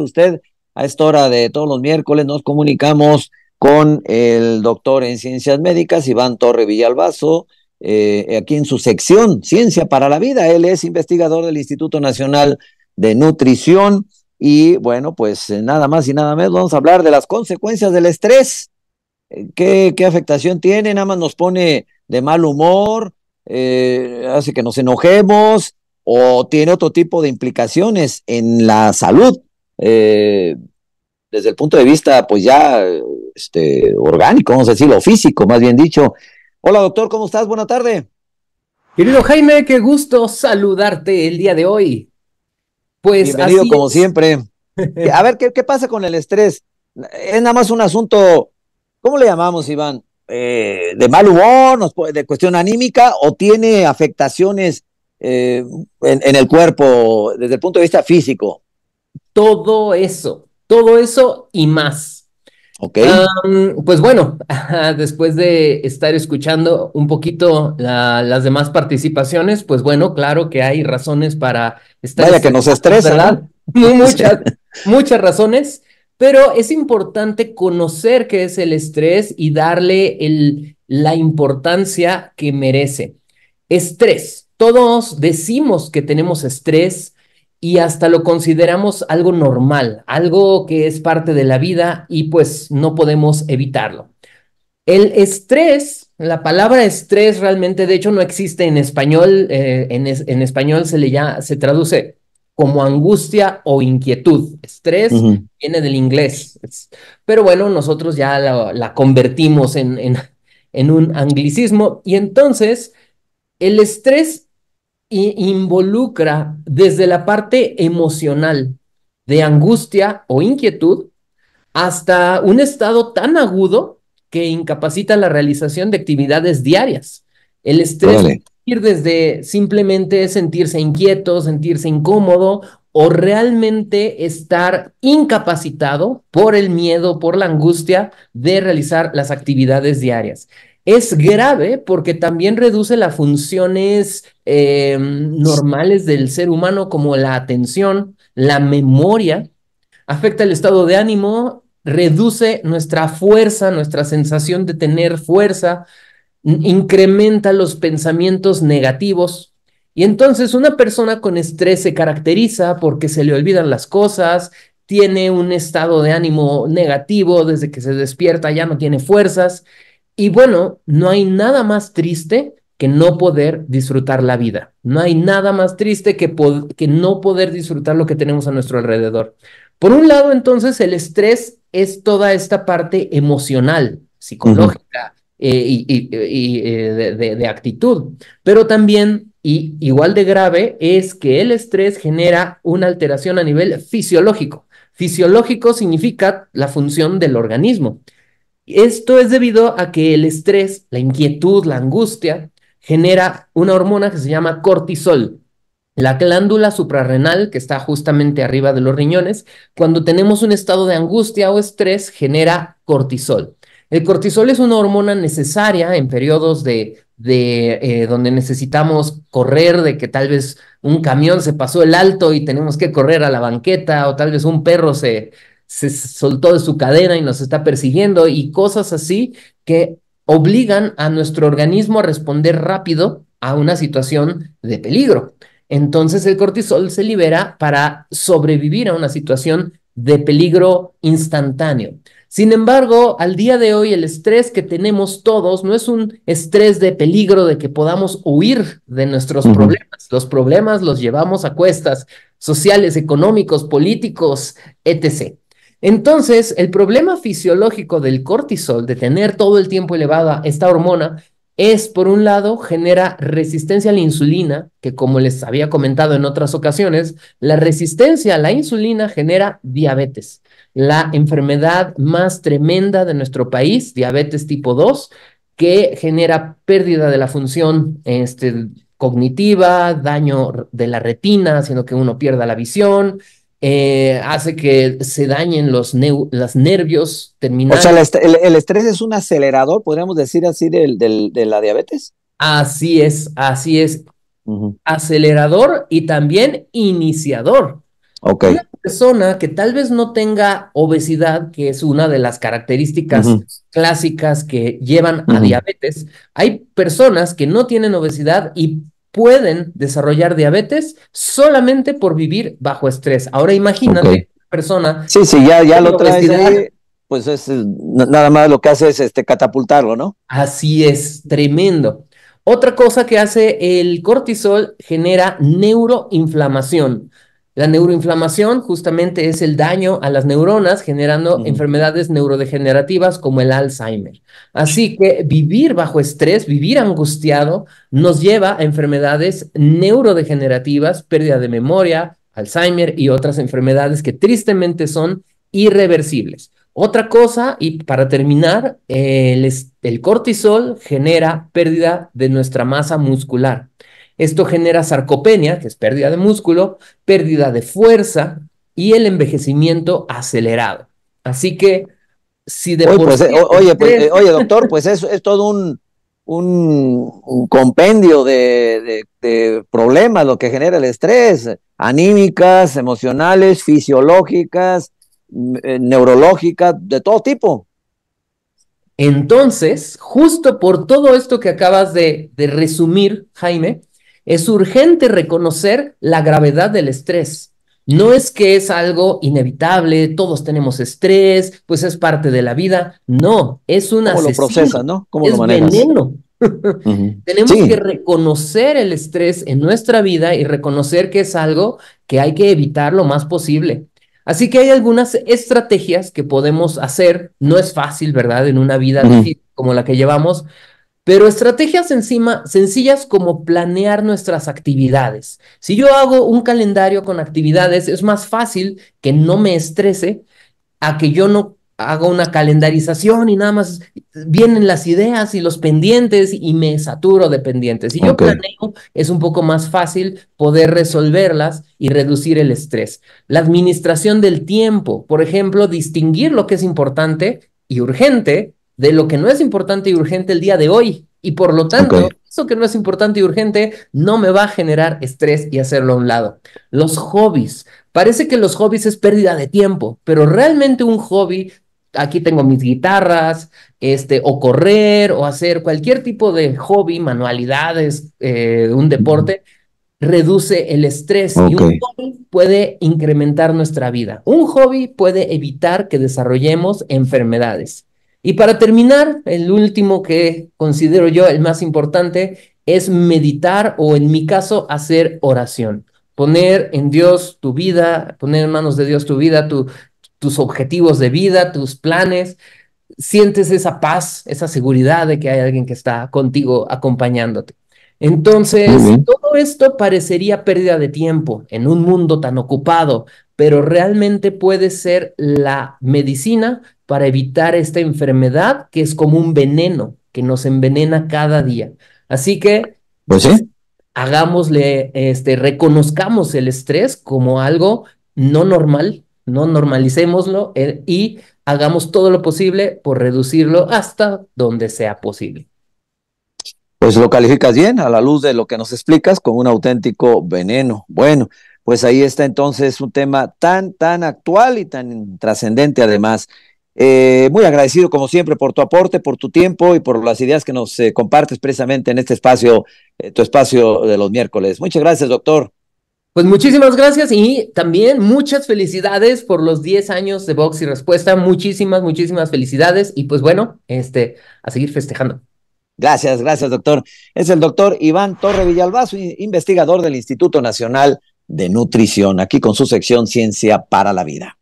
usted, a esta hora de todos los miércoles nos comunicamos con el doctor en ciencias médicas, Iván Torre Villalbazo, eh, aquí en su sección Ciencia para la Vida. Él es investigador del Instituto Nacional de Nutrición y bueno, pues eh, nada más y nada menos, vamos a hablar de las consecuencias del estrés. Eh, ¿Qué, afectación tiene? Nada más nos pone de mal humor, hace que nos enojemos o tiene otro tipo de implicaciones en la salud eh, desde el punto de vista, pues ya, este, orgánico, vamos a decirlo, físico, más bien dicho. Hola, doctor, ¿cómo estás? Buena tarde. Querido Jaime, qué gusto saludarte el día de hoy. Pues Bienvenido, como siempre. A ver, ¿qué, pasa con el estrés? Es nada más un asunto, ¿cómo le llamamos, Iván? Eh, ¿De mal humor, de cuestión anímica o tiene afectaciones eh, en el cuerpo desde el punto de vista físico? todo eso, todo eso y más. Ok. pues bueno, después de estar escuchando un poquito las demás participaciones, pues bueno, claro que hay razones para estar. Vaya que nos estresa, ¿verdad? Muchas, muchas razones, pero es importante conocer qué es el estrés y darle el, la importancia que merece. Estrés. Todos decimos que tenemos estrés, y hasta lo consideramos algo normal, algo que es parte de la vida y pues no podemos evitarlo. El estrés, la palabra estrés realmente de hecho no existe en español, eh, en, español se le ya, se traduce como angustia o inquietud. Estrés viene del inglés, pero bueno, nosotros ya la, convertimos en, en, en un anglicismo y entonces el estrés involucra desde la parte emocional de angustia o inquietud hasta un estado tan agudo que incapacita la realización de actividades diarias. El estrés puede ir desde simplemente sentirse inquieto, sentirse incómodo o realmente estar incapacitado por el miedo, por la angustia de realizar las actividades diarias es grave porque también reduce las funciones eh, normales del ser humano como la atención, la memoria, afecta el estado de ánimo, reduce nuestra fuerza, nuestra sensación de tener fuerza, incrementa los pensamientos negativos. Y entonces una persona con estrés se caracteriza porque se le olvidan las cosas, tiene un estado de ánimo negativo desde que se despierta, ya no tiene fuerzas y bueno, no hay nada más triste que no poder disfrutar la vida. No hay nada más triste que, que no poder disfrutar lo que tenemos a nuestro alrededor. Por un lado, entonces, el estrés es toda esta parte emocional, psicológica eh, y, eh, de, actitud, pero también, y igual de grave, es que el estrés genera una alteración a nivel fisiológico. Fisiológico significa la función del organismo. Esto es debido a que el estrés, la inquietud, la angustia, genera una hormona que se llama cortisol. La glándula suprarrenal, que está justamente arriba de los riñones, cuando tenemos un estado de angustia o estrés, genera cortisol. El cortisol es una hormona necesaria en periodos de, eh, donde necesitamos correr, de que tal vez un camión se pasó el alto y tenemos que correr a la banqueta, o tal vez un perro se, se soltó de su cadena y nos está persiguiendo y cosas así que obligan a nuestro organismo a responder rápido a una situación de peligro. Entonces el cortisol se libera para sobrevivir a una situación de peligro instantáneo. Sin embargo, al día de hoy el estrés que tenemos todos no es un estrés de peligro de que podamos huir de nuestros problemas. Los problemas los llevamos a cuestas sociales, económicos, políticos, etc. Entonces, el problema fisiológico del cortisol, de tener todo el tiempo elevada esta hormona, es, por un lado, genera resistencia a la insulina, que como les había comentado en otras ocasiones, la resistencia a la insulina genera diabetes, la enfermedad más tremenda de nuestro país, diabetes tipo 2, que genera pérdida de la función este, cognitiva, daño de la retina, haciendo que uno pierda la visión, eh, hace que se dañen los nervios terminales. O sea, el, estrés es un acelerador, podríamos decir así, del, de la diabetes. Así es, así es. Acelerador y también iniciador. Ok Una persona que tal vez no tenga obesidad, que es una de las características clásicas que llevan a diabetes, hay personas que no tienen obesidad y pueden desarrollar diabetes solamente por vivir bajo estrés. Ahora imagínate una persona. Sí, sí, ya, ya lo traes pues es eh, nada más lo que hace es este catapultarlo, ¿no? Así es, tremendo. Otra cosa que hace el cortisol genera neuroinflamación. La neuroinflamación justamente es el daño a las neuronas generando enfermedades neurodegenerativas como el Alzheimer. Así que vivir bajo estrés, vivir angustiado, nos lleva a enfermedades neurodegenerativas, pérdida de memoria, Alzheimer y otras enfermedades que tristemente son irreversibles. Otra cosa, y para terminar, el cortisol genera pérdida de nuestra masa muscular. Esto genera sarcopenia, que es pérdida de músculo, pérdida de fuerza y el envejecimiento acelerado. Así que si de oye, pues, eh, pues, eh, oye, doctor, pues es, es todo un, un, compendio de, problemas lo que genera el estrés, anímicas, emocionales, fisiológicas, mm, eh, neurológicas, de todo tipo. Entonces, justo por todo esto que acabas de, de resumir, Jaime, es urgente reconocer la gravedad del estrés. No es que es algo inevitable, todos tenemos estrés, pues es parte de la vida. No, es una ¿Cómo no? ¿Cómo lo veneno. Tenemos que reconocer el estrés en nuestra vida y reconocer que es algo que hay que evitar lo más posible. Así que hay algunas estrategias que podemos hacer. No es fácil, ¿verdad? En una vida difícil como la que llevamos, pero estrategias encima sencillas como planear nuestras actividades. Si yo hago un calendario con actividades, es más fácil que no me estrese a que yo no haga una calendarización y nada más vienen las ideas y los pendientes y me saturo de pendientes. Si yo planeo, es un poco más fácil poder resolverlas y reducir el estrés. La administración del tiempo, por ejemplo, distinguir lo que es importante y urgente de lo que no es importante y urgente el día de hoy. Y por lo tanto, eso que no es importante y urgente no me va a generar estrés y hacerlo a un lado. Los hobbies. Parece que los hobbies es pérdida de tiempo, pero realmente un hobby, aquí tengo mis guitarras, este, o correr, o hacer cualquier tipo de hobby, manualidades, eh, un deporte, reduce el estrés y un hobby puede incrementar nuestra vida. Un hobby puede evitar que desarrollemos enfermedades. Y para terminar, el último que considero yo el más importante es meditar o en mi caso hacer oración. Poner en Dios tu vida, poner en manos de Dios tu vida, tus objetivos de vida, tus planes. Sientes esa paz, esa seguridad de que hay alguien que está contigo acompañándote. Entonces, todo esto parecería pérdida de tiempo en un mundo tan ocupado, pero realmente puede ser la medicina para evitar esta enfermedad que es como un veneno que nos envenena cada día. Así que, pues hagámosle, este, reconozcamos el estrés como algo no normal, no normalicémoslo eh, y hagamos todo lo posible por reducirlo hasta donde sea posible. Pues lo calificas bien a la luz de lo que nos explicas con un auténtico veneno. Bueno, pues ahí está entonces un tema tan, tan actual y tan trascendente además eh, muy agradecido, como siempre, por tu aporte, por tu tiempo y por las ideas que nos eh, compartes precisamente en este espacio, eh, tu espacio de los miércoles. Muchas gracias, doctor. Pues muchísimas gracias y también muchas felicidades por los 10 años de Box y Respuesta. Muchísimas, muchísimas felicidades y pues bueno, este, a seguir festejando. Gracias, gracias, doctor. Es el doctor Iván Torre Villalbazo, investigador del Instituto Nacional de Nutrición, aquí con su sección Ciencia para la Vida.